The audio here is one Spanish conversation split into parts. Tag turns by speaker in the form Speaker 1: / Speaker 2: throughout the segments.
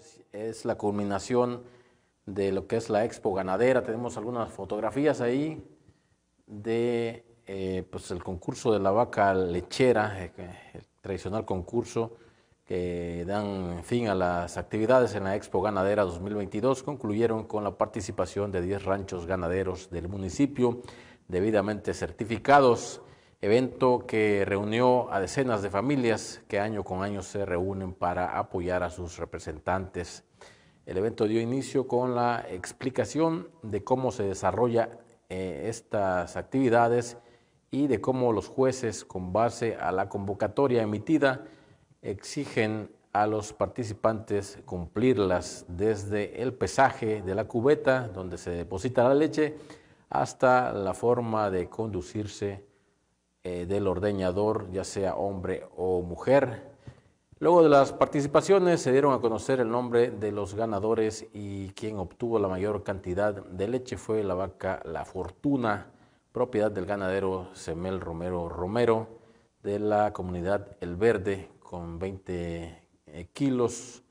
Speaker 1: Pues, es la culminación de lo que es la expo ganadera. Tenemos algunas fotografías ahí de eh, pues el concurso de la vaca lechera, eh, el tradicional concurso que dan fin a las actividades en la Expo Ganadera 2022 concluyeron con la participación de 10 ranchos ganaderos del municipio debidamente certificados evento que reunió a decenas de familias que año con año se reúnen para apoyar a sus representantes. El evento dio inicio con la explicación de cómo se desarrolla eh, estas actividades y de cómo los jueces, con base a la convocatoria emitida, exigen a los participantes cumplirlas desde el pesaje de la cubeta donde se deposita la leche hasta la forma de conducirse eh, del ordeñador, ya sea hombre o mujer. Luego de las participaciones se dieron a conocer el nombre de los ganadores y quien obtuvo la mayor cantidad de leche fue la vaca La Fortuna, propiedad del ganadero Semel Romero Romero de la comunidad El Verde, con 20 eh, kilos,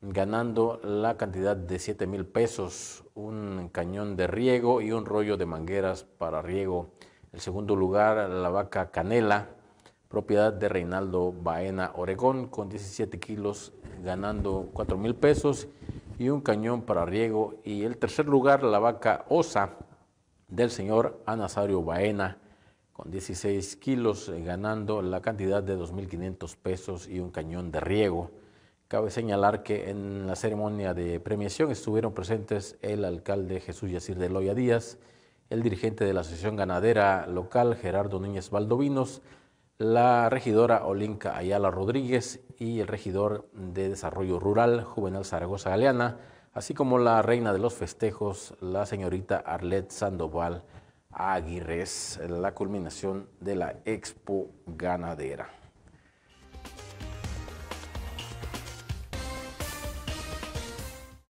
Speaker 1: ganando la cantidad de 7 mil pesos, un cañón de riego y un rollo de mangueras para riego. El segundo lugar, la vaca Canela, propiedad de Reinaldo Baena Oregón, con 17 kilos, ganando 4 mil pesos y un cañón para riego. Y el tercer lugar, la vaca Osa, del señor Anasario Baena, con 16 kilos, eh, ganando la cantidad de 2.500 pesos y un cañón de riego. Cabe señalar que en la ceremonia de premiación estuvieron presentes el alcalde Jesús Yacir de Loya Díaz, el dirigente de la Asociación Ganadera Local, Gerardo Núñez Valdovinos, la regidora Olinka Ayala Rodríguez y el regidor de Desarrollo Rural, Juvenal Zaragoza Galeana, así como la reina de los festejos, la señorita Arlet Sandoval Aguirres, la culminación de la Expo Ganadera.